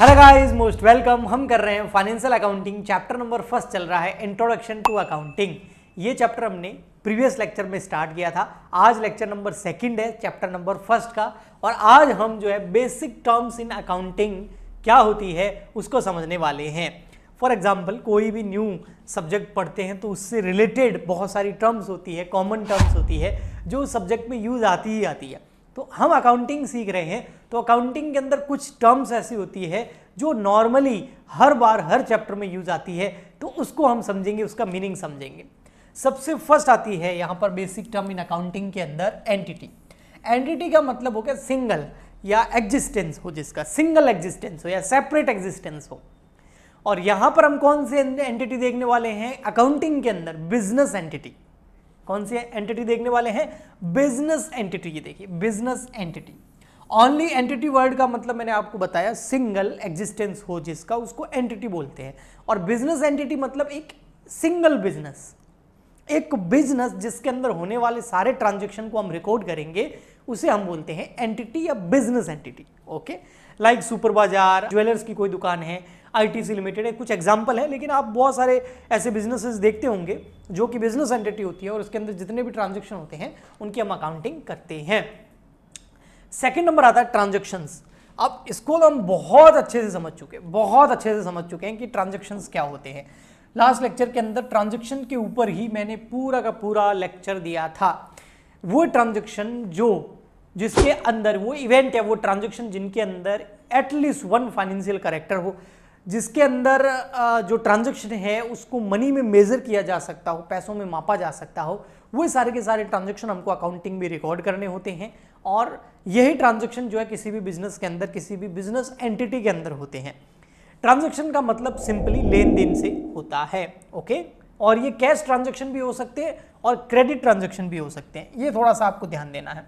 Hello guys most welcome हम कर रहे हैं financial accounting chapter number first चल रहा है इंट्रोडक्शन टू अकाउंटिंग ये चैप्टर हमने प्रीवियस लेक्चर में स्टार्ट किया था आज लेक्चर नंबर सेकंड है चैप्टर नंबर फर्स्ट का और आज हम जो है बेसिक टर्म्स इन अकाउंटिंग क्या होती है उसको समझने वाले हैं फॉर एग्जाम्पल कोई भी न्यू सब्जेक्ट पढ़ते हैं तो उससे रिलेटेड बहुत सारी टर्म्स होती है कॉमन टर्म्स होती है जो सब्जेक्ट में यूज आती ही आती है तो हम अकाउंटिंग सीख रहे हैं तो अकाउंटिंग के अंदर कुछ टर्म्स ऐसी होती है जो नॉर्मली हर बार हर चैप्टर में यूज आती है तो उसको हम समझेंगे उसका मीनिंग समझेंगे सबसे फर्स्ट आती है यहाँ पर बेसिक टर्म इन अकाउंटिंग के अंदर एंटिटी एंटिटी का मतलब हो गया सिंगल या एग्जिस्टेंस हो जिसका सिंगल एग्जिस्टेंस हो या सेपरेट एग्जिस्टेंस हो और यहां पर हम कौन से एंटिटी देखने वाले हैं अकाउंटिंग के अंदर बिजनेस एंटिटी कौन सी एंटिटी देखने वाले हैं बिजनेस एंटिटी ये देखिए business entity only entity word का मतलब मैंने आपको बताया सिंगल एग्जिस्टेंस हो जिसका उसको एंटिटी बोलते हैं और बिजनेस एंटिटी मतलब एक सिंगल बिजनेस एक बिजनेस जिसके अंदर होने वाले सारे ट्रांजेक्शन को हम रिकॉर्ड करेंगे उसे हम बोलते हैं एंटिटी या business entity okay like super बाजार ज्वेलर्स की कोई दुकान है आईटीसी लिमिटेड है कुछ एग्जाम्पल है लेकिन आप बहुत सारे ऐसे बिजनेसेस देखते होंगे जो कि बिजनेस एंटिटी होती है और उसके अंदर जितने भी ट्रांजेक्शन होते हैं उनकी हम अकाउंटिंग करते हैं सेकेंड नंबर आता है ट्रांजेक्शन्स अब इसको हम बहुत अच्छे से समझ चुके हैं बहुत अच्छे से समझ चुके हैं कि ट्रांजेक्शन्स क्या होते हैं लास्ट लेक्चर के अंदर ट्रांजेक्शन के ऊपर ही मैंने पूरा का पूरा लेक्चर दिया था वो ट्रांजेक्शन जो जिसके अंदर वो इवेंट है वो ट्रांजेक्शन जिनके अंदर एटलीस्ट वन फाइनेंशियल करेक्टर हो जिसके अंदर जो ट्रांजेक्शन है उसको मनी में मेज़र किया जा सकता हो पैसों में मापा जा सकता हो वो सारे के सारे ट्रांजेक्शन हमको अकाउंटिंग में रिकॉर्ड करने होते हैं और यही ट्रांजेक्शन जो है किसी भी बिजनेस के अंदर किसी भी बिजनेस एंटिटी के अंदर होते हैं ट्रांजेक्शन का मतलब सिंपली लेन देन से होता है ओके और ये कैश ट्रांजेक्शन भी हो सकते हैं और क्रेडिट ट्रांजेक्शन भी हो सकते हैं ये थोड़ा सा आपको ध्यान देना है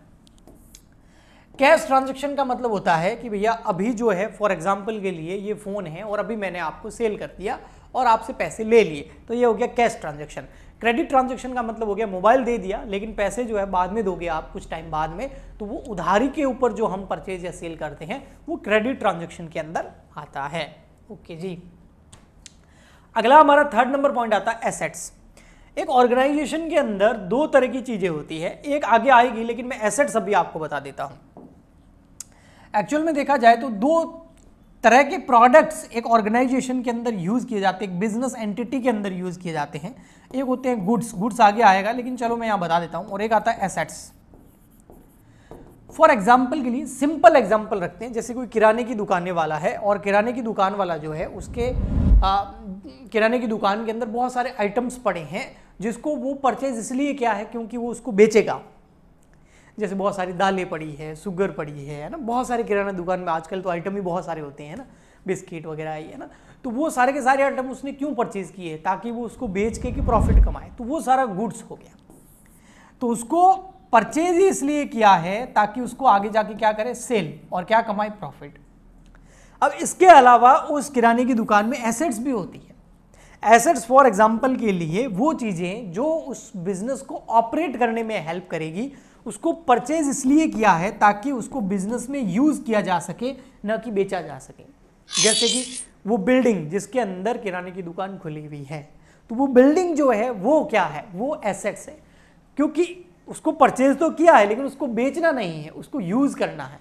कैश ट्रांजेक्शन का मतलब होता है कि भैया अभी जो है फॉर एग्जाम्पल के लिए ये फ़ोन है और अभी मैंने आपको सेल कर दिया और आपसे पैसे ले लिए तो ये हो गया कैश ट्रांजेक्शन क्रेडिट ट्रांजेक्शन का मतलब हो गया मोबाइल दे दिया लेकिन पैसे जो है बाद में दोगे आप कुछ टाइम बाद में तो वो उधारी के ऊपर जो हम परचेज या सेल करते हैं वो क्रेडिट ट्रांजेक्शन के अंदर आता है ओके जी अगला हमारा थर्ड नंबर पॉइंट आता है एसेट्स एक ऑर्गेनाइजेशन के अंदर दो तरह की चीज़ें होती है एक आगे आएगी लेकिन मैं एसेट्स अभी आपको बता देता हूँ एक्चुअल में देखा जाए तो दो तरह के प्रोडक्ट्स एक ऑर्गेनाइजेशन के अंदर यूज़ किए जाते हैं एक बिजनेस एंटिटी के अंदर यूज़ किए जाते हैं एक होते हैं गुड्स गुड्स आगे आएगा लेकिन चलो मैं यहाँ बता देता हूँ और एक आता है एसेट्स फॉर एग्जाम्पल के लिए सिंपल एग्जाम्पल रखते हैं जैसे कोई किराने की दुकाने वाला है और किराने की दुकान वाला जो है उसके किराने की दुकान के अंदर बहुत सारे आइटम्स पड़े हैं जिसको वो परचेज इसलिए क्या है क्योंकि वो उसको बेचेगा जैसे बहुत सारी दालें पड़ी है सुगर पड़ी है ना बहुत सारे किराना दुकान में आजकल तो आइटम भी बहुत सारे होते हैं ना बिस्किट वगैरह है ना तो वो सारे के सारे आइटम उसने क्यों परचेज़ किए ताकि वो उसको बेच के कि प्रॉफिट कमाए तो वो सारा गुड्स हो गया तो उसको परचेज ही इसलिए किया है ताकि उसको आगे जाके क्या करे सेल और क्या कमाए प्रॉफिट अब इसके अलावा उस किराने की दुकान में एसेट्स भी होती है एसेट्स फॉर एग्जाम्पल के लिए वो चीज़ें जो उस बिजनेस को ऑपरेट करने में हेल्प करेगी उसको परचेज इसलिए किया है ताकि उसको बिजनेस में यूज़ किया जा सके न कि बेचा जा सके जैसे कि वो बिल्डिंग जिसके अंदर किराने की दुकान खुली हुई है तो वो बिल्डिंग जो है वो क्या है वो एसेट्स है क्योंकि उसको परचेज तो किया है लेकिन उसको बेचना नहीं है उसको यूज़ करना है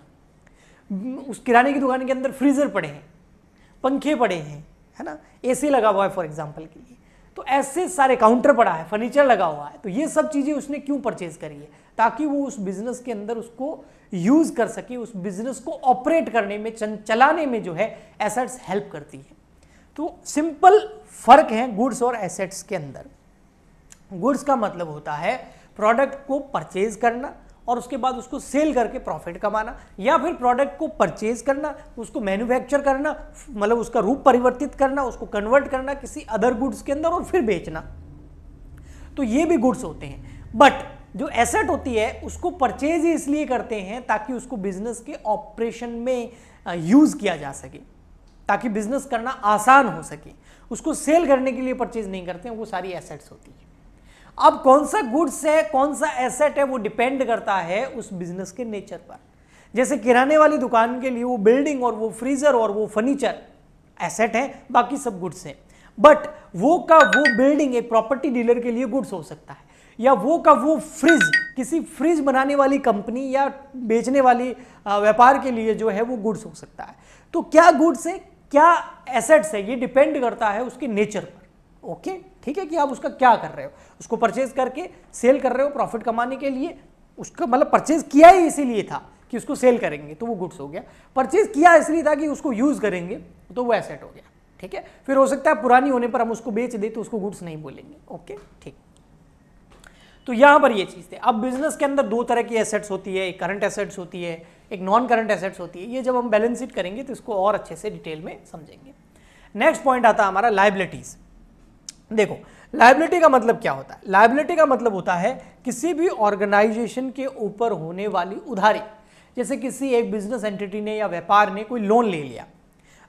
उस किराने की दुकान के अंदर फ्रीज़र पड़े हैं पंखे पड़े हैं है ना एसी लगा हुआ है फॉर एग्जाम्पल के लिए तो ऐसे सारे काउंटर पड़ा है फर्नीचर लगा हुआ है तो ये सब चीज़ें उसने क्यों परचेज करी है ताकि वो उस बिजनेस के अंदर उसको यूज कर सके उस बिजनेस को ऑपरेट करने में चलाने में जो है एसेट्स हेल्प करती है तो सिंपल फर्क है गुड्स और एसेट्स के अंदर गुड्स का मतलब होता है प्रोडक्ट को परचेज करना और उसके बाद उसको सेल करके प्रॉफिट कमाना या फिर प्रोडक्ट को परचेज करना उसको मैन्युफैक्चर करना मतलब उसका रूप परिवर्तित करना उसको कन्वर्ट करना किसी अदर गुड्स के अंदर और फिर बेचना तो ये भी गुड्स होते हैं बट जो एसेट होती है उसको परचेज ही इसलिए करते हैं ताकि उसको बिजनेस के ऑपरेशन में यूज़ किया जा सके ताकि बिजनेस करना आसान हो सके उसको सेल करने के लिए परचेज नहीं करते हैं वो सारी एसेट्स होती है अब कौन सा गुड्स है कौन सा एसेट है वो डिपेंड करता है उस बिजनेस के नेचर पर जैसे किराने वाली दुकान के लिए वो बिल्डिंग और वो फ्रीजर और वो फर्नीचर एसेट है बाकी सब गुड्स हैं बट वो का वो बिल्डिंग एक प्रॉपर्टी डीलर के लिए गुड्स हो सकता है या वो का वो फ्रिज किसी फ्रिज बनाने वाली कंपनी या बेचने वाली व्यापार के लिए जो है वो गुड्स हो सकता है तो क्या गुड्स है क्या एसेट्स है ये डिपेंड करता है उसके नेचर पर ओके ठीक है कि आप उसका क्या कर रहे हो उसको परचेज करके सेल कर रहे हो प्रॉफिट कमाने के लिए उसका मतलब परचेज किया ही इसीलिए था कि उसको सेल करेंगे तो वो गुड्स हो गया परचेज किया इसलिए था कि उसको यूज करेंगे तो वो एसेट हो गया ठीक है फिर हो सकता है पुरानी होने पर हम उसको बेच दें तो उसको गुड्स नहीं बोलेंगे ओके ठीक तो यहां पर ये चीज़ थी अब बिजनेस के अंदर दो तरह की एसेट्स होती है एक करंट एसेट्स होती है एक नॉन करंट एसेट्स होती है ये जब हम बैलेंस शीट करेंगे तो इसको और अच्छे से डिटेल में समझेंगे नेक्स्ट पॉइंट आता है हमारा लाइबिलिटीज़ देखो लाइबिलिटी का मतलब क्या होता है लाइबिलिटी का मतलब होता है किसी भी ऑर्गेनाइजेशन के ऊपर होने वाली उधारी जैसे किसी एक बिजनेस एंटिटी ने या व्यापार ने कोई लोन ले लिया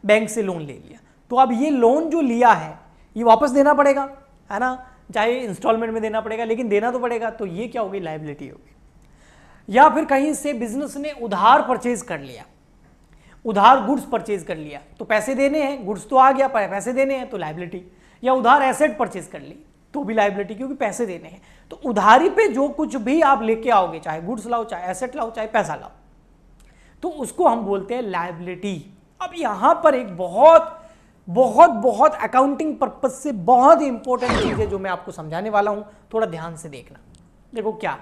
बैंक से लोन ले लिया तो अब ये लोन जो लिया है ये वापस देना पड़ेगा है ना चाहे इंस्टॉलमेंट में देना पड़ेगा लेकिन देना तो पड़ेगा तो ये क्या होगी लाइबिलिटी होगी या फिर कहीं से बिजनेस ने उधार परचेज कर लिया उधार गुड्स परचेज कर लिया तो पैसे देने हैं गुड्स तो आ गया पैसे देने हैं तो लाइबिलिटी या उधार एसेट परचेज कर ली तो भी लाइबिलिटी क्योंकि पैसे देने हैं तो उधारी पे जो कुछ भी आप लेके आओगे चाहे गुड्स लाओ चाहे एसेट लाओ चाहे पैसा लाओ तो उसको हम बोलते हैं लाइबिलिटी अब यहां पर एक बहुत बहुत बहुत अकाउंटिंग पर्पज से बहुत ही इंपॉर्टेंट चीज है जो मैं आपको समझाने वाला हूं थोड़ा ध्यान से देखना देखो क्या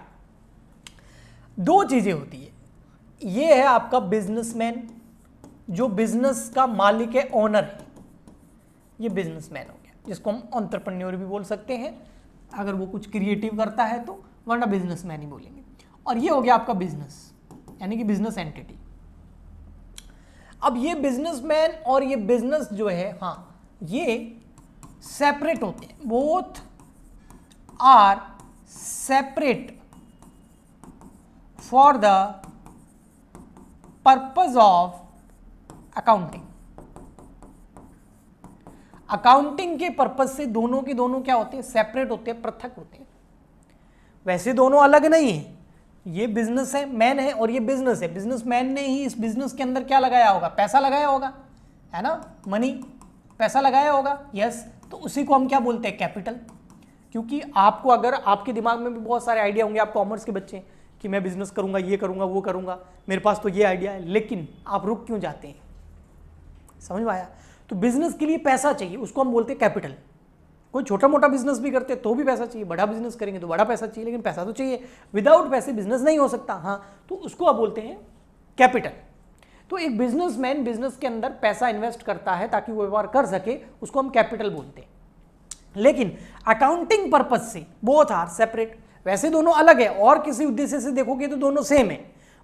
दो चीजें होती है ये है आपका बिजनेसमैन जो बिजनेस का मालिक है ओनर है ये बिजनेसमैन हो गया जिसको हम ऑन्टरप्रन्योर भी बोल सकते हैं अगर वो कुछ क्रिएटिव करता है तो वरना बिजनेसमैन ही बोलेंगे और ये हो गया आपका बिजनेस यानी कि बिजनेस एंटिटी अब ये बिजनेसमैन और ये बिजनेस जो है हाँ ये सेपरेट होते हैं both are separate for the purpose of accounting accounting के पर्पज से दोनों के दोनों क्या होते हैं सेपरेट होते हैं पृथक होते हैं वैसे दोनों अलग नहीं है ये बिजनेस है मैन है और ये बिजनेस है बिजनेस मैन ने ही इस बिजनेस के अंदर क्या लगाया होगा पैसा लगाया होगा है ना मनी पैसा लगाया होगा यस तो उसी को हम क्या बोलते हैं कैपिटल क्योंकि आपको अगर आपके दिमाग में भी बहुत सारे आइडिया होंगे आप कॉमर्स के बच्चे कि मैं बिजनेस करूंगा ये करूंगा वो करूंगा मेरे पास तो ये आइडिया है लेकिन आप रुक क्यों जाते हैं समझ में आया तो बिजनेस के लिए पैसा चाहिए उसको हम बोलते हैं कैपिटल कोई छोटा मोटा बिजनेस भी करते तो भी पैसा चाहिए बड़ा बिजनेस करेंगे तो बड़ा पैसा चाहिए लेकिन पैसा तो चाहिए विदाउट पैसे बिजनेस नहीं हो सकता हाँ तो उसको आप बोलते हैं कैपिटल तो एक बिजनेसमैन बिजनेस के अंदर पैसा इन्वेस्ट करता है ताकि वो व्यवहार कर सके उसको हम कैपिटल बोलते हैं लेकिन अकाउंटिंग पर्पज से बोथ आर सेपरेट वैसे दोनों अलग है और किसी उद्देश्य से देखोगे तो दोनों सेम है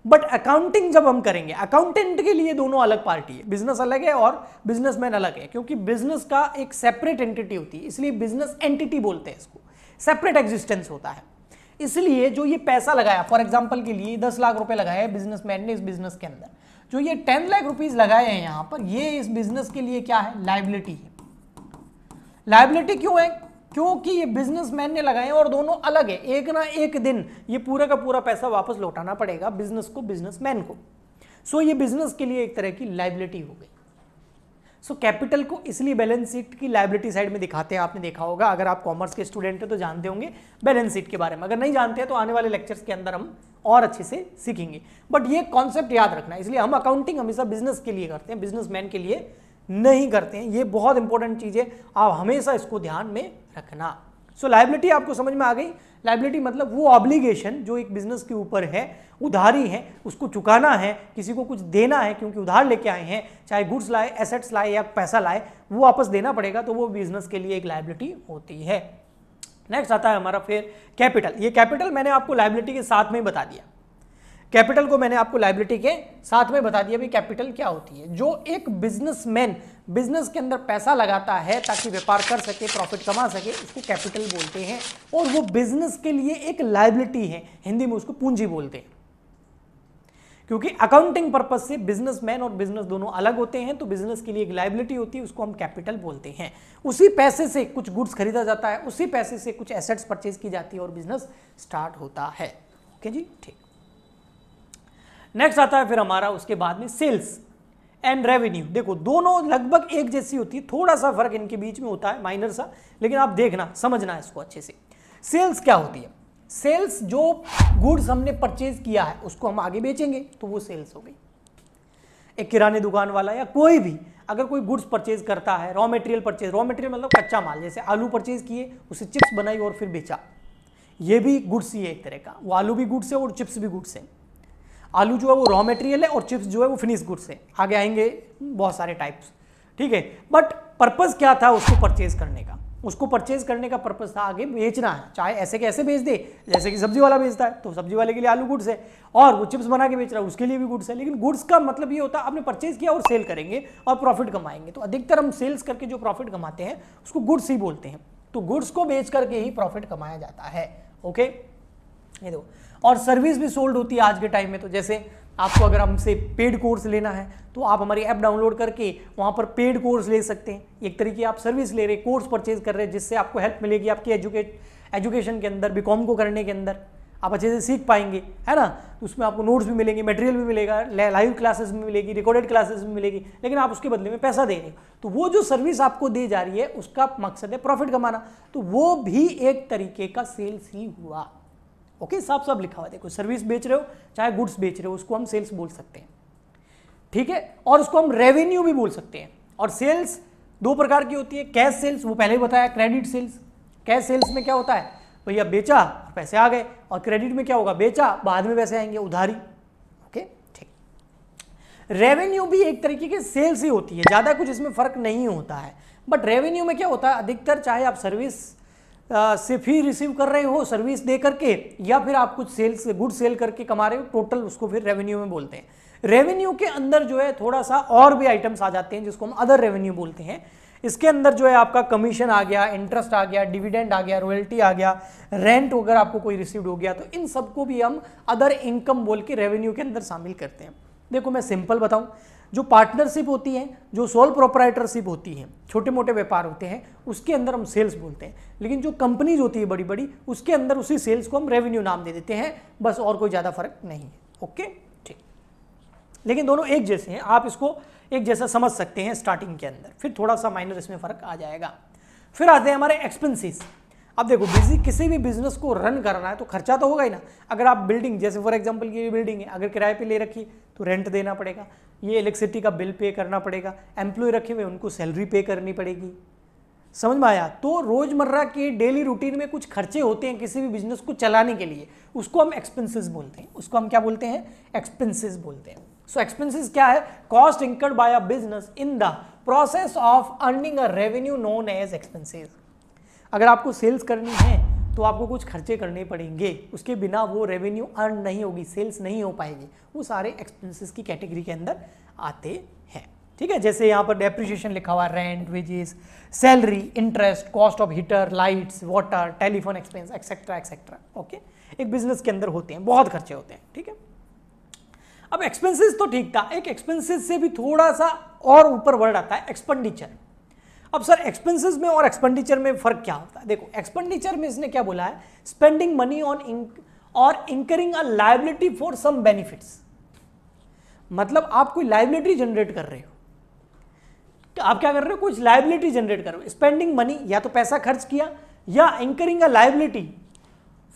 बट अकाउंटिंग जब हम करेंगे अकाउंटेंट के लिए दोनों अलग पार्टी है बिजनेस अलग है और बिजनेसमैन अलग है क्योंकि बिजनेस का एक सेपरेट एंटिटी होती है इसलिए बिजनेस एंटिटी बोलते हैं इसको सेपरेट एग्जिस्टेंस होता है इसलिए जो ये पैसा लगाया फॉर एग्जाम्पल के लिए दस लाख रुपए लगाया बिजनेसमैन ने इस बिजनेस के अंदर जो ये टेन लाख रुपीज लगाए हैं यहां पर ये इस बिजनेस के लिए क्या है लाइबिलिटी है लाइबिलिटी क्यों है क्योंकि ये बिजनेसमैन ने लगाए और दोनों अलग है एक ना एक दिन ये पूरा का पूरा पैसा वापस लौटाना पड़ेगा बिजनेस को बिजनेसमैन को सो ये बिजनेस के लिए एक तरह की लाइबिलिटी हो गई सो so, कैपिटल को इसलिए बैलेंस शीट की लाइबिलिटी साइड में दिखाते हैं आपने देखा होगा अगर आप कॉमर्स के स्टूडेंट हैं तो जानते होंगे बैलेंस शीट के बारे में अगर नहीं जानते हैं तो आने वाले लेक्चर्स के अंदर हम और अच्छे से सीखेंगे बट ये कॉन्सेप्ट याद रखना इसलिए हम अकाउंटिंग हमेशा बिजनेस के लिए करते हैं बिजनेसमैन के लिए नहीं करते हैं ये बहुत इंपॉर्टेंट चीज़ है आप हमेशा इसको ध्यान में रखना सो so, लाइबिलिटी आपको समझ में आ गई लाइबिलिटी मतलब वो ऑब्लिगेशन जो एक बिजनेस के ऊपर है उधारी है उसको चुकाना है किसी को कुछ देना है क्योंकि उधार लेके आए हैं चाहे गुड्स लाए एसेट्स लाए या पैसा लाए वो वापस देना पड़ेगा तो वो बिजनेस के लिए एक लाइबिलिटी होती है नेक्स्ट आता है हमारा फिर कैपिटल ये कैपिटल मैंने आपको लाइबिलिटी के साथ में ही बता दिया कैपिटल को मैंने आपको लाइबिलिटी के साथ में बता दिया भी कैपिटल क्या होती है जो एक बिजनेसमैन बिजनेस के अंदर पैसा लगाता है ताकि व्यापार कर सके प्रॉफिट कमा सके उसको कैपिटल बोलते हैं और वो बिजनेस के लिए एक लाइबिलिटी है हिंदी में उसको पूंजी बोलते हैं क्योंकि अकाउंटिंग पर्पज से बिजनेसमैन और बिजनेस दोनों अलग होते हैं तो बिजनेस के लिए एक लाइबिलिटी होती है उसको हम कैपिटल बोलते हैं उसी पैसे से कुछ गुड्स खरीदा जाता है उसी पैसे से कुछ एसेट्स परचेज की जाती है और बिजनेस स्टार्ट होता है ओके जी ठीक नेक्स्ट आता है फिर हमारा उसके बाद में सेल्स एंड रेवेन्यू देखो दोनों लगभग एक जैसी होती है थोड़ा सा फर्क इनके बीच में होता है माइनर सा लेकिन आप देखना समझना इसको अच्छे से सेल्स क्या होती है सेल्स जो गुड्स हमने परचेज किया है उसको हम आगे बेचेंगे तो वो सेल्स हो गई एक किराने दुकान वाला या कोई भी अगर कोई गुड्स परचेज करता है raw material purchase raw material मतलब कच्चा माल जैसे आलू परचेज किए उसे चिप्स बनाई और फिर बेचा ये भी गुड्स ही है एक तरह का वो आलू भी गुड्स है और चिप्स भी गुड्स हैं आलू जो है वो रॉ मटेरियल है और चिप्स जो है वो फिनिश गुड्स है आगे आएंगे बहुत सारे टाइप्स ठीक है बट पर्पज़ क्या था उसको परचेज करने का उसको परचेज करने का पर्पज़ था आगे बेचना है चाहे ऐसे कैसे बेच दे जैसे कि सब्जी वाला बेचता है तो सब्जी वाले के लिए आलू गुड्स है और वो चिप्स बना के बेच रहा है उसके लिए भी गुड्स है लेकिन गुड्स का मतलब ये होता है आपने परचेज किया और सेल करेंगे और प्रॉफिट कमाएंगे तो अधिकतर हम सेल्स करके जो प्रॉफिट कमाते हैं उसको गुड्स ही बोलते हैं तो गुड्स को बेच करके ही प्रॉफिट कमाया जाता है ओके ये दो और सर्विस भी सोल्ड होती है आज के टाइम में तो जैसे आपको अगर हमसे पेड कोर्स लेना है तो आप हमारी ऐप डाउनलोड करके वहाँ पर पेड कोर्स ले सकते हैं एक तरीके आप सर्विस ले रहे कोर्स परचेज कर रहे हैं जिससे आपको हेल्प मिलेगी आपकी एजुकेट एजुकेशन के अंदर बी को करने के अंदर आप अच्छे से सीख पाएंगे है ना तो उसमें आपको नोट्स भी मिलेंगे मटेरियल भी मिलेगा लाइव क्लासेस भी मिलेगी रिकॉर्डेड क्लासेस भी मिलेगी लेकिन आप उसके बदले में पैसा दे रहे हो तो वो जो सर्विस आपको दी जा रही है उसका मकसद है प्रॉफिट कमाना तो वो भी एक तरीके का सेल्स ही हुआ ओके साफ साफ लिखा हुआ देखो सर्विस बेच रहे हो चाहे गुड्स बेच रहे हो उसको हम सेल्स बोल सकते हैं ठीक है और उसको हम रेवेन्यू भी बोल सकते हैं और सेल्स दो प्रकार की होती है कैश सेल्स वो पहले ही बताया क्रेडिट सेल्स कैश सेल्स में क्या होता है भैया बेचा बेचा पैसे आ गए और क्रेडिट में क्या होगा बेचा बाद में पैसे आएंगे उधारी ओके ठीक रेवेन्यू भी एक तरीके की सेल्स ही होती है ज़्यादा कुछ इसमें फर्क नहीं होता है बट रेवेन्यू में क्या होता है अधिकतर चाहे आप सर्विस से फी रिसीव कर रहे हो सर्विस दे करके या फिर आप कुछ सेल्स से गुड सेल करके कमा रहे हो टोटल उसको फिर रेवेन्यू में बोलते हैं रेवेन्यू के अंदर जो है थोड़ा सा और भी आइटम्स आ जाते हैं जिसको हम अदर रेवेन्यू बोलते हैं इसके अंदर जो है आपका कमीशन आ गया इंटरेस्ट आ गया डिविडेंड आ गया रॉयल्टी आ गया रेंट अगर आपको कोई रिसीव हो गया तो इन सबको भी हम अदर इनकम बोल के रेवेन्यू के अंदर शामिल करते हैं देखो मैं सिंपल बताऊं जो पार्टनरशिप होती है जो सोल प्रोपराइटरशिप होती है छोटे मोटे व्यापार होते हैं उसके अंदर हम सेल्स बोलते हैं लेकिन जो कंपनीज होती है बड़ी बड़ी उसके अंदर उसी सेल्स को हम रेवेन्यू नाम दे देते हैं बस और कोई ज़्यादा फर्क नहीं है ओके ठीक लेकिन दोनों एक जैसे हैं आप इसको एक जैसा समझ सकते हैं स्टार्टिंग के अंदर फिर थोड़ा सा माइनर इसमें फ़र्क आ जाएगा फिर आते हैं हमारे एक्सपेंसिस अब देखो बिजी किसी भी बिजनेस को रन करना है तो खर्चा तो होगा ही ना अगर आप बिल्डिंग जैसे फॉर एग्जाम्पल ये बिल्डिंग है अगर किराए पे ले रखी तो रेंट देना पड़ेगा ये इलेक्ट्रिसिटी का बिल पे करना पड़ेगा एम्प्लॉय रखे हुए उनको सैलरी पे करनी पड़ेगी समझ में आया तो रोज़मर्रा के डेली रूटीन में कुछ खर्चे होते हैं किसी भी बिजनेस को चलाने के लिए उसको हम एक्सपेंसिस बोलते हैं उसको हम क्या बोलते हैं एक्सपेंसिस बोलते हैं सो so, क्या है cost incurred by a business in the process of earning a revenue known as expenses अगर आपको सेल्स करनी है तो आपको कुछ खर्चे करने पड़ेंगे उसके बिना वो रेवेन्यू अर्न नहीं होगी सेल्स नहीं हो पाएगी वो सारे एक्सपेंसेस की कैटेगरी के अंदर आते हैं ठीक है जैसे यहाँ पर डेप्रिशिएशन लिखा हुआ rent wages salary interest cost of heater lights water telephone expense etcetera etcetera okay एक बिजनेस के अंदर होते हैं बहुत खर्चे होते हैं ठीक है अब एक्सपेंसेस तो ठीक था एक एक्सपेंसेस से भी थोड़ा सा और ऊपर वर्ड आता है एक्सपेंडिचर अब सर एक्सपेंसेस में और एक्सपेंडिचर में फर्क क्या होता है देखो एक्सपेंडिचर में इसने क्या बोला है स्पेंडिंग मनी ऑन और incurring a liability for some benefits मतलब आप कोई लाइबिलिटी जनरेट कर रहे हो तो आप क्या कर रहे हो कुछ लाइबिलिटी जनरेट कर रहे हो स्पेंडिंग मनी या तो पैसा खर्च किया या incurring a liability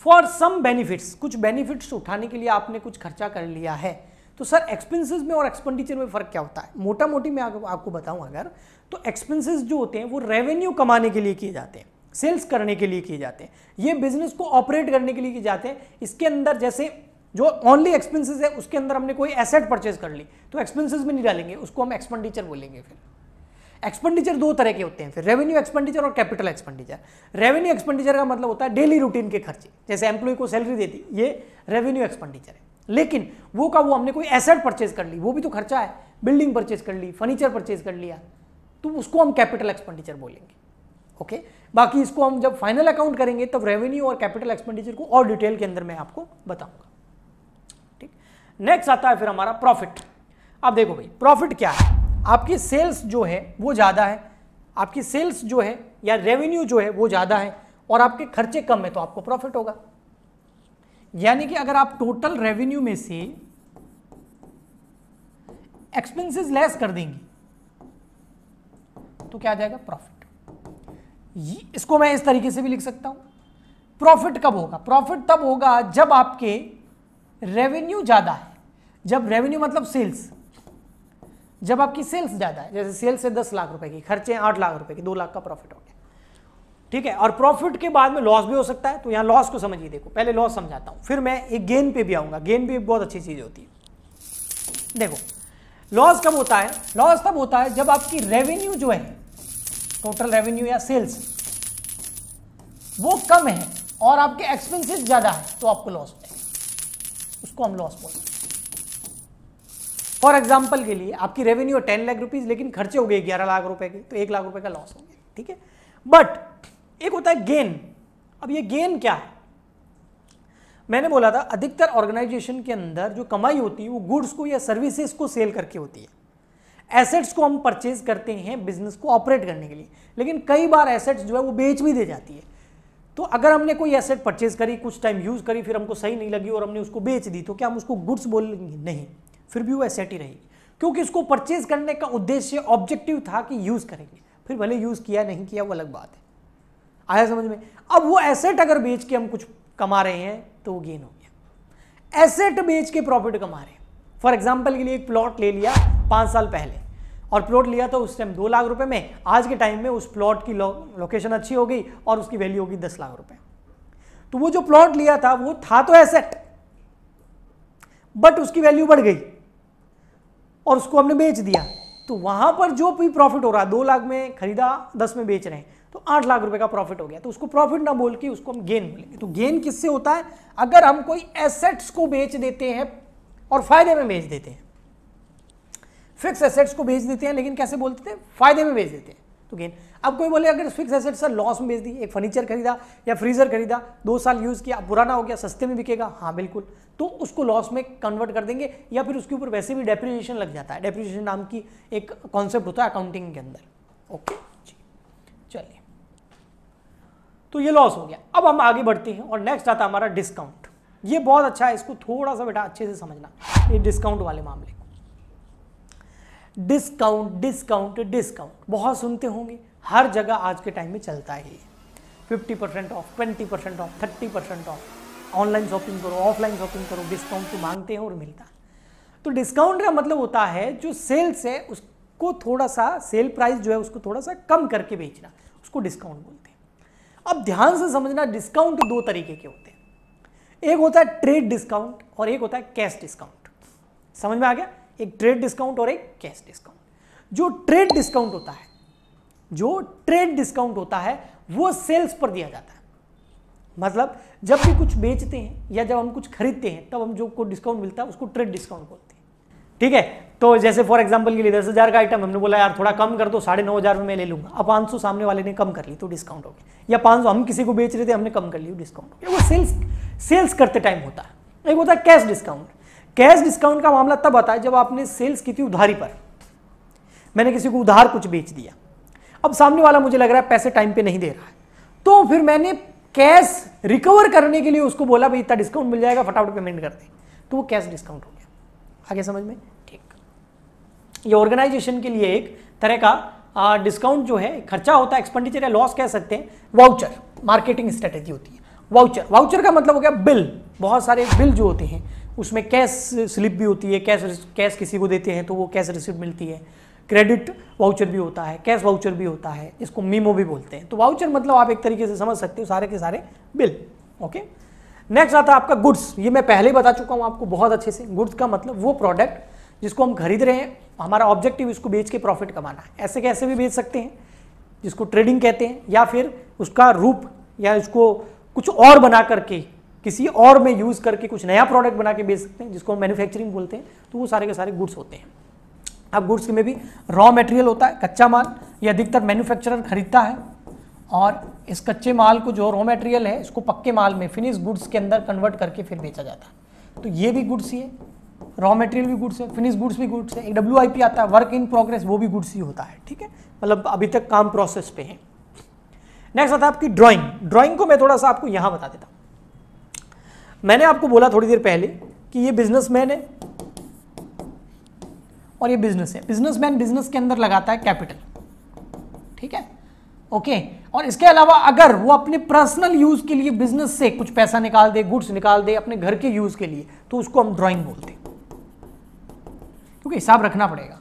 for some benefits कुछ बेनिफिट्स उठाने के लिए आपने कुछ खर्चा कर लिया है तो सर एक्सपेंसेस में और एक्सपेंडिचर में फ़र्क क्या होता है मोटा मोटी मैं आपको बताऊं अगर तो एक्सपेंसेस जो होते हैं वो रेवेन्यू कमाने के लिए किए जाते हैं सेल्स करने के लिए किए जाते हैं ये बिजनेस को ऑपरेट करने के लिए किए जाते हैं इसके अंदर जैसे जो ओनली एक्सपेंसेस है उसके अंदर हमने कोई एसेट परचेज कर ली तो एक्सपेंसेस में नहीं डालेंगे उसको हम एक्सपेंडिचर बोलेंगे फिर एक्सपेंडिचर दो तरह के होते हैं फिर रेवेन्यू एक्सपेंडिचर और कैपिटल एक्सपेंडिचर रेवेन्यू एक्सपेंडिचर का मतलब होता है डेली रूटीन के खर्चे जैसे एम्प्लॉय को सैलरी देती ये रेवेन्यू एक्सपेंडिचर है लेकिन वो का वो हमने कोई एसेट परचेज कर ली वो भी तो खर्चा है बिल्डिंग परचेज कर ली फर्नीचर परचेज कर लिया तो उसको हम कैपिटल एक्सपेंडिचर बोलेंगे ओके बाकी इसको हम जब फाइनल अकाउंट करेंगे तब रेवेन्यू और कैपिटल एक्सपेंडिचर को और डिटेल के अंदर मैं आपको बताऊंगा ठीक नेक्स्ट आता है फिर हमारा प्रॉफिट अब देखो भाई प्रॉफिट क्या है आपकी सेल्स जो है वो ज़्यादा है आपकी सेल्स जो है या रेवेन्यू जो है वो ज़्यादा है और आपके खर्चे कम है तो आपको प्रॉफिट होगा यानी कि अगर आप टोटल रेवेन्यू में से एक्सपेंसेस लेस कर देंगे तो क्या आ जाएगा प्रॉफिट इसको मैं इस तरीके से भी लिख सकता हूं प्रॉफिट कब होगा प्रॉफिट तब होगा जब आपके रेवेन्यू ज़्यादा है जब रेवेन्यू मतलब सेल्स जब आपकी सेल्स ज़्यादा है जैसे सेल्स है दस लाख रुपए की खर्चे आठ लाख रुपए की दो लाख का प्रॉफिट हो गया ठीक है और प्रॉफिट के बाद में लॉस भी हो सकता है तो यहां लॉस को समझिए देखो पहले लॉस समझाता हूं फिर मैं एक गेन पे भी आऊंगा गेन भी बहुत अच्छी चीज़ होती है देखो लॉस कब होता है लॉस तब होता है जब आपकी रेवेन्यू जो है टोटल रेवेन्यू या सेल्स वो कम है और आपके एक्सपेंसिस ज़्यादा है तो आपको लॉस होता है उसको हम लॉस बोलते हैं फॉर एग्जाम्पल के लिए आपकी रेवेन्यू टेन लाख रुपीज़ लेकिन खर्चे हो गए ग्यारह लाख रुपए के तो एक लाख रुपए का लॉस हो गया ठीक है बट एक होता है गेन अब ये गेन क्या है मैंने बोला था अधिकतर ऑर्गेनाइजेशन के अंदर जो कमाई होती है वो गुड्स को या सर्विसेज को सेल करके होती है एसेट्स को हम परचेज करते हैं बिजनेस को ऑपरेट करने के लिए लेकिन कई बार एसेट्स जो है वो बेच भी दे जाती है तो अगर हमने कोई एसेट परचेज करी कुछ टाइम यूज़ करी फिर हमको सही नहीं लगी और हमने उसको बेच दी तो क्या हम उसको गुड्स बोलेंगे नहीं फिर भी वो एसेट ही रहेगी क्योंकि उसको परचेज करने का उद्देश्य ऑब्जेक्टिव था कि यूज़ करेंगे फिर भले यूज़ किया नहीं किया वो अलग बात है आया समझ में अब वो एसेट अगर बेच के हम कुछ कमा रहे हैं तो वो गेन हो गया एसेट बेच के प्रॉफिट कमा रहे हैं फॉर एग्जाम्पल के लिए एक प्लॉट ले लिया पांच साल पहले और प्लॉट लिया तो उस टाइम दो लाख रुपए में आज के टाइम में उस प्लॉट की लोकेशन अच्छी हो गई और उसकी वैल्यू होगी दस लाख रुपए तो वो जो प्लॉट लिया था वो था तो एसेट बट उसकी वैल्यू बढ़ गई और उसको हमने बेच दिया तो वहां पर जो भी प्रॉफिट हो रहा है दो लाख में खरीदा दस में बेच रहे हैं तो आठ लाख रुपए का प्रॉफिट हो गया तो उसको प्रॉफिट ना बोल के उसको हम गेन बोलेंगे तो गेन किससे होता है अगर हम कोई एसेट्स को बेच देते हैं और फायदे में बेच देते हैं फिक्स एसेट्स को बेच देते हैं लेकिन कैसे बोलते थे फायदे में बेच देते हैं तो गेन अब कोई बोले अगर फिक्स एसेट सर लॉस में बेच दी एक फर्नीचर खरीदा या फ्रीजर खरीदा दो साल यूज़ किया पुराना हो गया सस्ते में बिकेगा हाँ बिल्कुल तो उसको लॉस में कन्वर्ट कर देंगे या फिर उसके ऊपर वैसे भी डेप्रिसिएशन लग जाता है डेप्रिसिएशन नाम की एक कॉन्सेप्ट होता है अकाउंटिंग के अंदर ओके okay. तो ये लॉस हो गया अब हम आगे बढ़ते हैं और नेक्स्ट आता हमारा डिस्काउंट ये बहुत अच्छा है इसको थोड़ा सा बेटा अच्छे से समझना ये डिस्काउंट वाले मामले को डिस्काउंट डिस्काउंट डिस्काउंट बहुत सुनते होंगे हर जगह आज के टाइम में चलता है fifty percent off twenty percent off thirty percent off online shopping करो ऑफलाइन शॉपिंग करो डिस्काउंट तो मांगते हैं और मिलता है तो डिस्काउंट का मतलब होता है जो सेल्स है उसको थोड़ा सा सेल प्राइस जो है उसको थोड़ा सा कम करके बेचना उसको डिस्काउंट बोलते हैं अब ध्यान से समझना डिस्काउंट दो तरीके के होते हैं एक होता है ट्रेड डिस्काउंट और एक होता है कैश डिस्काउंट समझ में आ गया एक ट्रेड डिस्काउंट और एक कैश डिस्काउंट जो ट्रेड डिस्काउंट होता है जो ट्रेड डिस्काउंट होता है वो सेल्स पर दिया जाता है मतलब जब भी कुछ बेचते हैं या जब हम कुछ खरीदते हैं तब हम जो को डिस्काउंट मिलता है उसको ट्रेड डिस्काउंट बोलते हैं ठीक है तो जैसे फॉर एग्जाम्पल के लिए दस हज़ार का आइटम हमने बोला यार थोड़ा कम कर दो साढ़े नौ हज़ार में मैं ले लूँगा अब पाँच सौ सामने वाले ने कम कर ली तो डिस्काउंट हो गया या पाँच सौ हम किसी को बेच रहे थे हमने कम कर लिया डिस्काउंट तो हो गया वो सेल्स सेल्स करते टाइम होता है एक होता है कैश डिस्काउंट कैश डिस्काउंट का मामला तब आता है जब आपने सेल्स की थी उधारी पर मैंने किसी को उधार कुछ बेच दिया अब सामने वाला मुझे लग रहा है पैसे टाइम पे नहीं दे रहा है तो फिर मैंने कैश रिकवर करने के लिए उसको बोला भाई इतना डिस्काउंट मिल जाएगा फटाफट पेमेंट कर दे तो वो कैश डिस्काउंट हो गया आगे समझ में ये ऑर्गेनाइजेशन के लिए एक तरह का डिस्काउंट जो है खर्चा होता है एक्सपेंडिचर या लॉस कह सकते हैं वाउचर मार्केटिंग स्ट्रेटेजी होती है वाउचर वाउचर का मतलब हो गया बिल बहुत सारे बिल जो होते हैं उसमें कैश स्लिप भी होती है कैश कैश किसी को देते हैं तो वो कैश रिसिप्ट मिलती है क्रेडिट वाउचर भी होता है कैश वाउचर भी होता है इसको मीमो भी बोलते हैं तो वाउचर मतलब आप एक तरीके से समझ सकते हो सारे के सारे बिल ओके नेक्स्ट आता है आपका गुड्स ये मैं पहले ही बता चुका हूँ आपको बहुत अच्छे से गुड्स का मतलब वो प्रोडक्ट जिसको हम खरीद रहे हैं हमारा ऑब्जेक्टिव इसको बेच के प्रॉफिट कमाना है ऐसे कैसे भी बेच सकते हैं जिसको ट्रेडिंग कहते हैं या फिर उसका रूप या इसको कुछ और बना करके किसी और में यूज़ करके कुछ नया प्रोडक्ट बना के बेच सकते हैं जिसको हम मैन्युफैक्चरिंग बोलते हैं तो वो सारे के सारे गुड्स होते हैं अब गुड्स में भी रॉ मटेरियल होता है कच्चा माल ये अधिकतर मैन्युफैक्चरर खरीदता है और इस कच्चे माल को जो रॉ मटेरियल है इसको पक्के माल में फिनिश गुड्स के अंदर कन्वर्ट करके फिर बेचा जाता है तो ये भी गुड्स ही है रॉ मटेरियल भी गुड्स है फिनिश गुड्स भी गुड्स है एक डब्ल्यू आता है वर्क इन प्रोग्रेस वो भी गुड्स ही होता है ठीक है मतलब अभी तक काम प्रोसेस पे है नेक्स्ट आता है आपकी ड्रॉइंग ड्रॉइंग को मैं थोड़ा सा आपको यहां बता देता मैंने आपको बोला थोड़ी देर पहले कि ये बिजनेसमैन है और ये बिजनेस है बिजनेसमैन बिजनेस के अंदर लगाता है कैपिटल ठीक है ओके okay. और इसके अलावा अगर वो अपने पर्सनल यूज के लिए बिजनेस से कुछ पैसा निकाल दे गुड्स निकाल दे अपने घर के यूज के लिए तो उसको हम ड्राइंग बोलते हैं क्योंकि हिसाब रखना पड़ेगा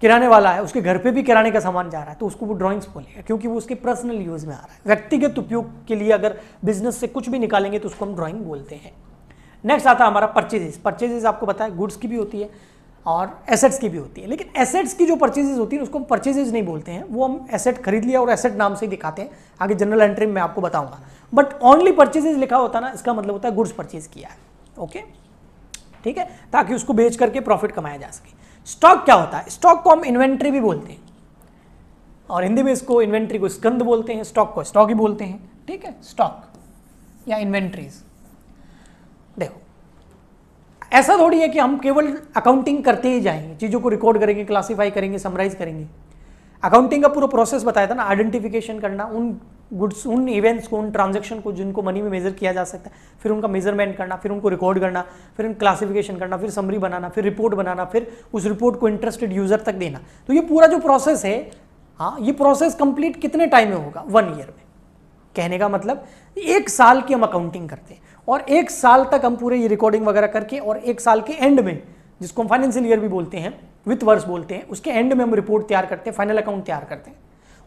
किराने वाला है उसके घर पे भी किराने का सामान जा रहा है तो उसको वो ड्राइंग्स बोलेगा क्योंकि वो उसके पर्सनल यूज़ में आ रहा है व्यक्तिगत उपयोग के लिए अगर बिजनेस से कुछ भी निकालेंगे तो उसको हम ड्राइंग बोलते हैं नेक्स्ट आता है हमारा परचेजेस परचेजेस आपको बताया गुड्स की भी होती है और एसेट्स की भी होती है लेकिन एसेट्स की जो परचेजेज होती है उसको हम परचेजेज नहीं बोलते हैं वो हम एसेट खरीद लिया और एसेट नाम से ही दिखाते हैं आगे जनरल एंट्री में आपको बताऊंगा बट ओनली परचेजेज लिखा होता ना इसका मतलब होता है गुड्स परचेज किया है ओके okay? ठीक है ताकि उसको बेच करके प्रॉफिट कमाया जा सके स्टॉक क्या होता है स्टॉक को हम इन्वेंट्री भी बोलते हैं और हिंदी में इसको इन्वेंट्री को स्कंद बोलते हैं स्टॉक को स्टॉक ही बोलते हैं ठीक है स्टॉक या इन्वेंट्रीज देखो ऐसा थोड़ी है कि हम केवल अकाउंटिंग करते ही जाएंगे चीज़ों को रिकॉर्ड करेंगे क्लासीफाई करेंगे समराइज करेंगे अकाउंटिंग का पूरा प्रोसेस बताया था ना आइडेंटिफिकेशन करना उन गुड्स उन इवेंट्स को उन ट्रांजेक्शन को जिनको मनी में मेजर किया जा सकता है फिर उनका मेजरमेंट करना फिर उनको रिकॉर्ड करना फिर उन क्लासिफिकेशन करना फिर समरी बनाना फिर रिपोर्ट बनाना फिर उस रिपोर्ट को इंटरेस्टेड यूजर तक देना तो ये पूरा जो प्रोसेस है हाँ ये प्रोसेस कंप्लीट कितने टाइम में होगा वन ईयर में कहने का मतलब एक साल की हम अकाउंटिंग करते हैं और एक साल तक हम पूरे ये रिकॉर्डिंग वगैरह करके और एक साल के एंड में जिसको हम फाइनेंशियल ईयर भी बोलते हैं वित्त वर्ष बोलते हैं उसके एंड में हम रिपोर्ट तैयार करते हैं फाइनल अकाउंट तैयार करते हैं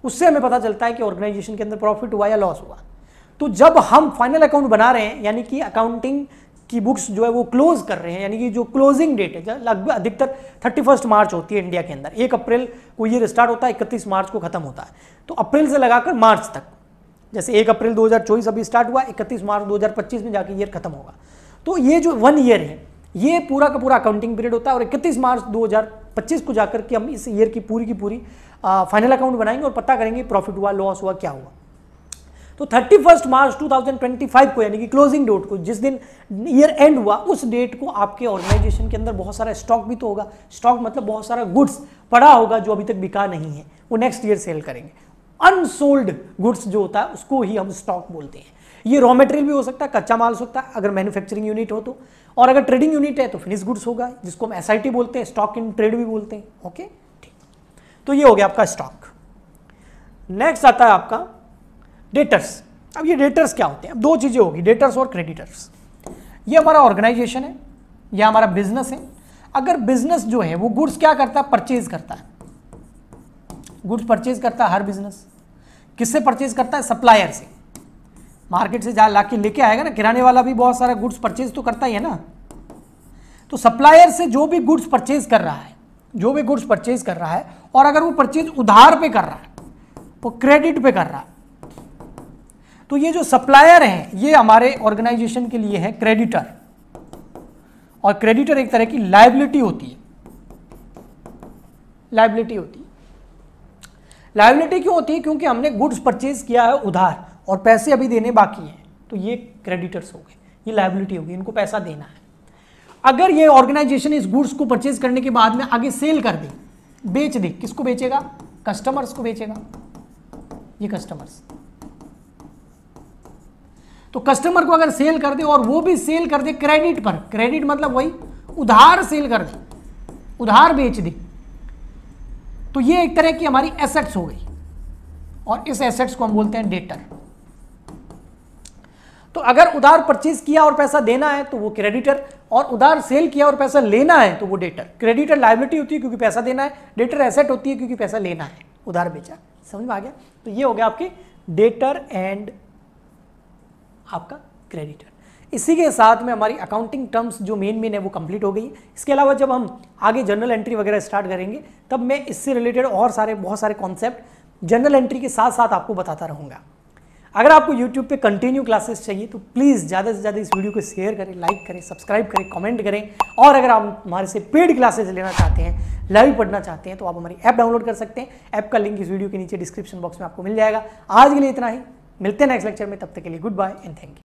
उससे हमें पता चलता है कि ऑर्गेनाइजेशन के अंदर प्रॉफिट हुआ या लॉस हुआ तो जब हम फाइनल अकाउंट बना रहे हैं यानी कि अकाउंटिंग की बुक्स जो है वो क्लोज कर रहे हैं यानी कि जो क्लोजिंग डेट है लगभग अधिकतर थर्टी फर्स्ट मार्च होती है इंडिया के अंदर एक अप्रैल को ये स्टार्ट होता है इकतीस मार्च को खत्म होता है तो अप्रैल से लगाकर मार्च तक जैसे एक अप्रैल 2024 अभी स्टार्ट हुआ इकतीस मार्च 2025 में जाके ईयर खत्म होगा तो ये जो वन ईयर है ये पूरा का पूरा अकाउंटिंग पीरियड होता है और इकतीस मार्च पच्चीस को जाकर के हम इस ईयर की पूरी की पूरी फाइनल अकाउंट बनाएंगे और पता करेंगे प्रॉफिट हुआ लॉस हुआ क्या हुआ तो थर्टी फर्स्ट मार्च 2025 को यानी कि क्लोजिंग डेट को जिस दिन ईयर एंड हुआ उस डेट को आपके ऑर्गेनाइजेशन के अंदर बहुत सारा स्टॉक भी तो होगा स्टॉक मतलब बहुत सारा गुड्स पड़ा होगा जो अभी तक बिका नहीं है वो नेक्स्ट ईयर सेल करेंगे अनसोल्ड गुड्स जो होता है उसको ही हम स्टॉक बोलते हैं ये रॉ मटेरियल भी हो सकता है कच्चा माल हो सकता है अगर मैन्युफैक्चरिंग यूनिट हो तो और अगर ट्रेडिंग यूनिट है तो फिनिश गुड्स होगा जिसको हम एस बोलते हैं स्टॉक इन ट्रेड भी बोलते हैं ओके तो ये हो गया आपका स्टॉक नेक्स्ट आता है आपका डेटर्स अब ये डेटर्स क्या होते हैं अब दो चीज़ें होगी डेटर्स और क्रेडिटर्स ये हमारा ऑर्गेनाइजेशन है या हमारा बिजनेस है अगर बिजनेस जो है वो गुड्स क्या करता है परचेज करता है गुड्स परचेज करता है हर बिजनेस किससे परचेज करता है सप्लायर से मार्केट से जा ला के लेके आएगा ना किराने वाला भी बहुत सारा गुड्स परचेज तो करता ही है ना तो सप्लायर से जो भी गुड्स परचेज कर रहा है जो भी गुड्स परचेज कर रहा है और अगर वो परचेज उधार पे कर रहा है वो क्रेडिट पे कर रहा है तो ये जो सप्लायर हैं ये हमारे ऑर्गेनाइजेशन के लिए है क्रेडिटर और क्रेडिटर एक तरह की लाइबिलिटी होती है लाइबिलिटी होती है लाइबिलिटी क्यों होती है क्योंकि हमने गुड्स परचेज किया है उधार और पैसे अभी देने बाकी हैं तो ये क्रेडिटर्स हो गए ये लाइबिलिटी होगी इनको पैसा देना है अगर ये ऑर्गेनाइजेशन इस गुड्स को परचेज करने के बाद में आगे सेल कर दे बेच दे किसको बेचेगा कस्टमर्स को बेचेगा ये कस्टमर्स तो कस्टमर को अगर सेल कर दे और वो भी सेल कर दे क्रेडिट पर क्रेडिट मतलब वही उधार सेल कर दे उधार बेच दे तो ये एक तरह की हमारी एसेट्स हो गई और इस एसेट्स को हम बोलते हैं डेटर तो अगर उधार परचेज किया और पैसा देना है तो वो क्रेडिटर और उधार सेल किया और पैसा लेना है तो वो डेटर क्रेडिटर लाइबिलिटी होती है क्योंकि पैसा देना है डेटर एसेट होती है क्योंकि पैसा लेना है उधार बेचा समझ में आ गया तो ये हो गया आपके डेटर एंड आपका क्रेडिटर इसी के साथ में हमारी अकाउंटिंग टर्म्स जो मेन मेन है वो कंप्लीट हो गई है इसके अलावा जब हम आगे जनरल एंट्री वगैरह स्टार्ट करेंगे तब मैं इससे रिलेटेड और सारे बहुत सारे कॉन्सेप्ट जनरल एंट्री के साथ साथ आपको बताता रहूँगा अगर आपको यूट्यूब पे कंटिन्यू क्लासेस चाहिए तो प्लीज़ ज़्यादा से ज़्यादा इस वीडियो को शेयर करें लाइक करें सब्सक्राइब करें कमेंट करें और अगर आप हमारे से पेड क्लासेस लेना चाहते हैं लाइव पढ़ना चाहते हैं तो आप हमारी ऐप डाउनलोड कर सकते हैं ऐप का लिंक इस वीडियो के नीचे डिस्क्रिप्शन बॉक्स में आपको मिल जाएगा आज के लिए इतना ही मिलते हैं नेक्स्ट लेक्चर में तब तक के लिए goodbye and thank you